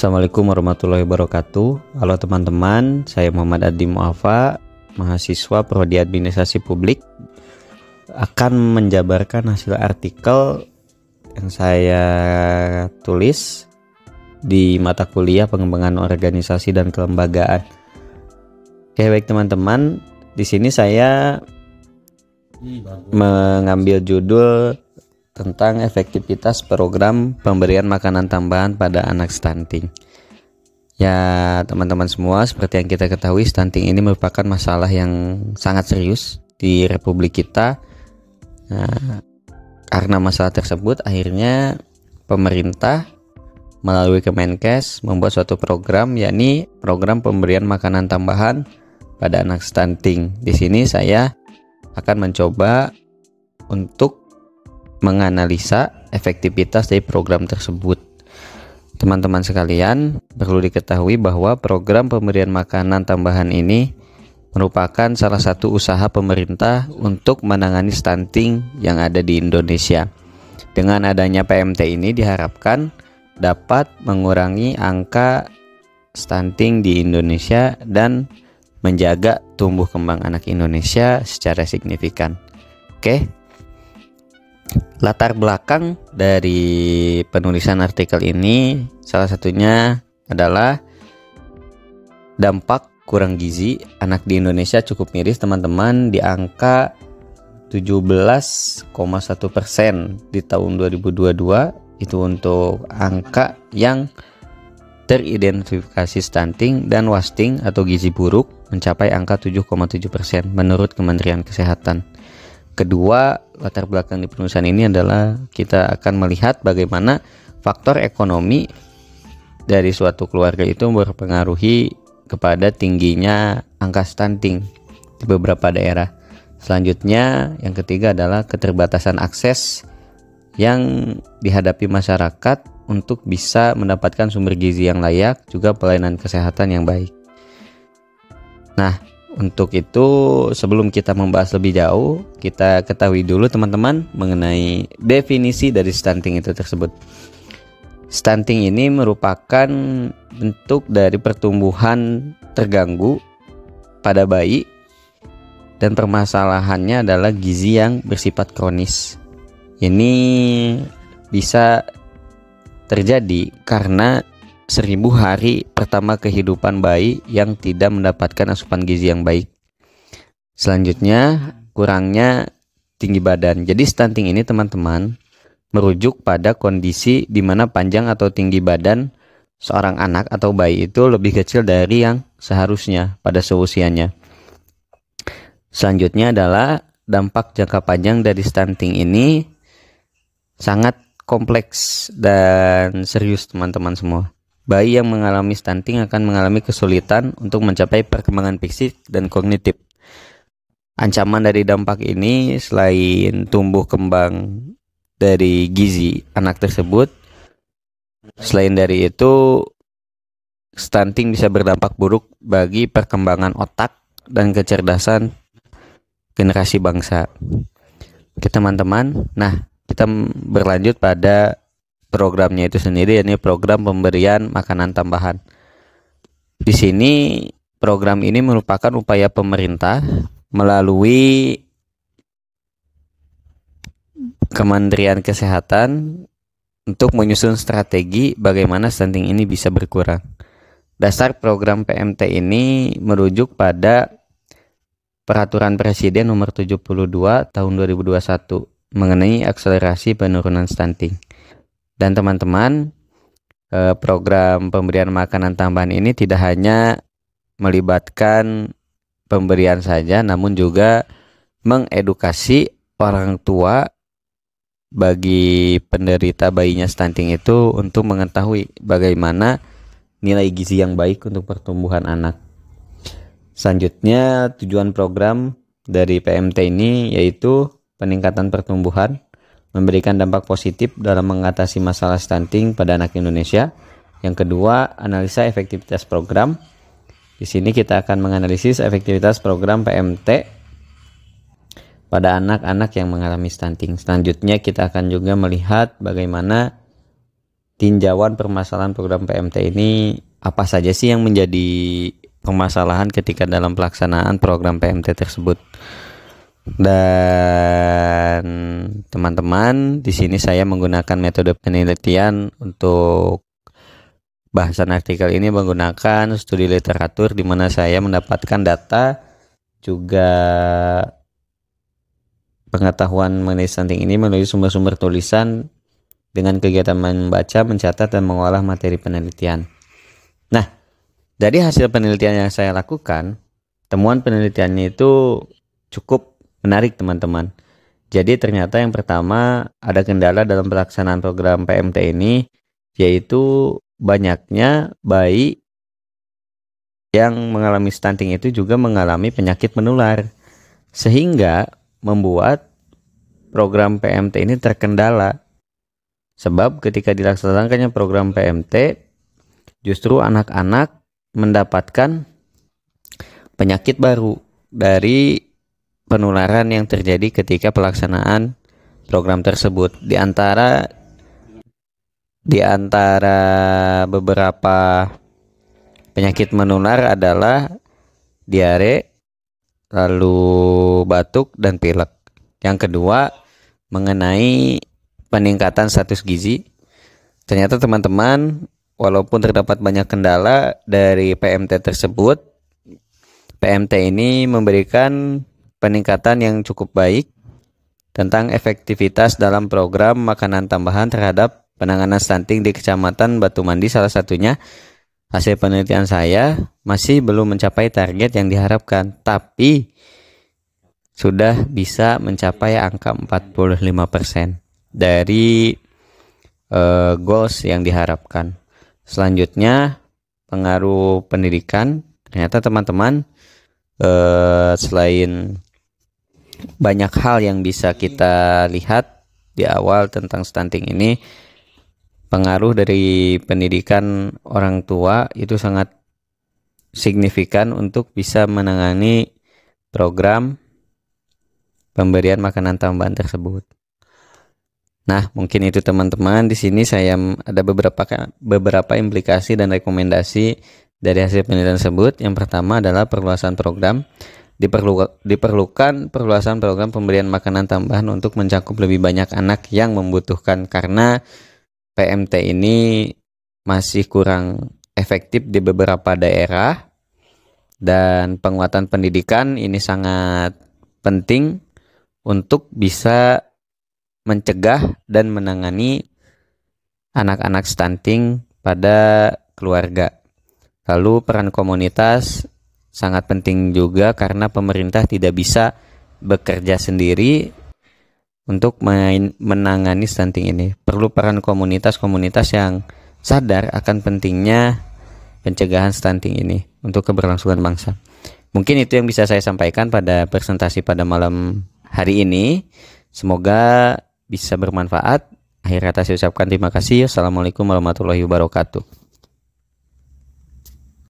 Assalamualaikum warahmatullahi wabarakatuh Halo teman-teman, saya Muhammad Adi Muafa Mahasiswa Prodi Administrasi Publik Akan menjabarkan hasil artikel yang saya tulis Di mata kuliah pengembangan organisasi dan kelembagaan Oke baik teman-teman, di sini saya mengambil judul tentang efektivitas program pemberian makanan tambahan pada anak stunting. Ya, teman-teman semua, seperti yang kita ketahui, stunting ini merupakan masalah yang sangat serius di republik kita. Nah, karena masalah tersebut, akhirnya pemerintah melalui Kemenkes membuat suatu program, yakni program pemberian makanan tambahan pada anak stunting. Di sini saya akan mencoba untuk menganalisa efektivitas dari program tersebut. Teman-teman sekalian, perlu diketahui bahwa program pemberian makanan tambahan ini merupakan salah satu usaha pemerintah untuk menangani stunting yang ada di Indonesia. Dengan adanya PMT ini diharapkan dapat mengurangi angka stunting di Indonesia dan menjaga tumbuh kembang anak Indonesia secara signifikan. Oke, latar belakang dari penulisan artikel ini salah satunya adalah dampak kurang gizi anak di Indonesia cukup miris teman-teman di angka 17,1% di tahun 2022 itu untuk angka yang teridentifikasi stunting dan wasting atau gizi buruk mencapai angka 7,7% menurut Kementerian Kesehatan kedua latar belakang di perusahaan ini adalah kita akan melihat bagaimana faktor ekonomi dari suatu keluarga itu berpengaruhi kepada tingginya angka stunting di beberapa daerah. Selanjutnya, yang ketiga adalah keterbatasan akses yang dihadapi masyarakat untuk bisa mendapatkan sumber gizi yang layak, juga pelayanan kesehatan yang baik. Nah, untuk itu, sebelum kita membahas lebih jauh, kita ketahui dulu teman-teman mengenai definisi dari stunting itu tersebut. Stunting ini merupakan bentuk dari pertumbuhan terganggu pada bayi dan permasalahannya adalah gizi yang bersifat kronis. Ini bisa terjadi karena seribu hari pertama kehidupan bayi yang tidak mendapatkan asupan gizi yang baik. Selanjutnya, kurangnya tinggi badan. Jadi stunting ini teman-teman merujuk pada kondisi di mana panjang atau tinggi badan seorang anak atau bayi itu lebih kecil dari yang seharusnya pada seusianya. Selanjutnya adalah dampak jangka panjang dari stunting ini sangat kompleks dan serius teman-teman semua bayi yang mengalami stunting akan mengalami kesulitan untuk mencapai perkembangan fisik dan kognitif. Ancaman dari dampak ini selain tumbuh kembang dari gizi anak tersebut, selain dari itu stunting bisa berdampak buruk bagi perkembangan otak dan kecerdasan generasi bangsa. Oke teman-teman, nah kita berlanjut pada programnya itu sendiri ini program pemberian makanan tambahan. Di sini program ini merupakan upaya pemerintah melalui Kementerian Kesehatan untuk menyusun strategi bagaimana stunting ini bisa berkurang. Dasar program PMT ini merujuk pada Peraturan Presiden Nomor 72 Tahun 2021 mengenai akselerasi penurunan stunting. Dan teman-teman, eh, program pemberian makanan tambahan ini tidak hanya melibatkan pemberian saja, namun juga mengedukasi orang tua bagi penderita bayinya stunting itu untuk mengetahui bagaimana nilai gizi yang baik untuk pertumbuhan anak. Selanjutnya, tujuan program dari PMT ini yaitu peningkatan pertumbuhan memberikan dampak positif dalam mengatasi masalah stunting pada anak Indonesia. Yang kedua, analisa efektivitas program. Di sini kita akan menganalisis efektivitas program PMT pada anak-anak yang mengalami stunting. Selanjutnya kita akan juga melihat bagaimana tinjauan permasalahan program PMT ini apa saja sih yang menjadi permasalahan ketika dalam pelaksanaan program PMT tersebut dan teman-teman di sini saya menggunakan metode penelitian untuk bahasan artikel ini menggunakan studi literatur di mana saya mendapatkan data juga pengetahuan mengenai stunting ini melalui sumber-sumber tulisan dengan kegiatan membaca, mencatat, dan mengolah materi penelitian. Nah, dari hasil penelitian yang saya lakukan, temuan penelitiannya itu cukup Menarik teman-teman. Jadi ternyata yang pertama ada kendala dalam pelaksanaan program PMT ini yaitu banyaknya bayi yang mengalami stunting itu juga mengalami penyakit menular. Sehingga membuat program PMT ini terkendala. Sebab ketika dilaksanakannya program PMT justru anak-anak mendapatkan penyakit baru dari penularan yang terjadi ketika pelaksanaan program tersebut. Di antara di antara beberapa penyakit menular adalah diare, lalu batuk dan pilek. Yang kedua mengenai peningkatan status gizi. Ternyata teman-teman walaupun terdapat banyak kendala dari PMT tersebut, PMT ini memberikan peningkatan yang cukup baik tentang efektivitas dalam program makanan tambahan terhadap penanganan stunting di Kecamatan Batu Mandi salah satunya hasil penelitian saya masih belum mencapai target yang diharapkan tapi sudah bisa mencapai angka 45% dari uh, goals yang diharapkan. Selanjutnya pengaruh pendidikan ternyata teman-teman uh, selain banyak hal yang bisa kita lihat di awal tentang stunting ini pengaruh dari pendidikan orang tua itu sangat signifikan untuk bisa menangani program pemberian makanan tambahan tersebut. Nah, mungkin itu teman-teman di sini saya ada beberapa beberapa implikasi dan rekomendasi dari hasil penelitian tersebut. Yang pertama adalah perluasan program Diperlu, diperlukan perluasan program pemberian makanan tambahan untuk mencakup lebih banyak anak yang membutuhkan karena PMT ini masih kurang efektif di beberapa daerah dan penguatan pendidikan ini sangat penting untuk bisa mencegah dan menangani anak-anak stunting pada keluarga. Lalu peran komunitas sangat penting juga karena pemerintah tidak bisa bekerja sendiri untuk main, menangani stunting ini. Perlu peran komunitas-komunitas yang sadar akan pentingnya pencegahan stunting ini untuk keberlangsungan bangsa. Mungkin itu yang bisa saya sampaikan pada presentasi pada malam hari ini. Semoga bisa bermanfaat. Akhir kata saya ucapkan terima kasih. Assalamualaikum warahmatullahi wabarakatuh.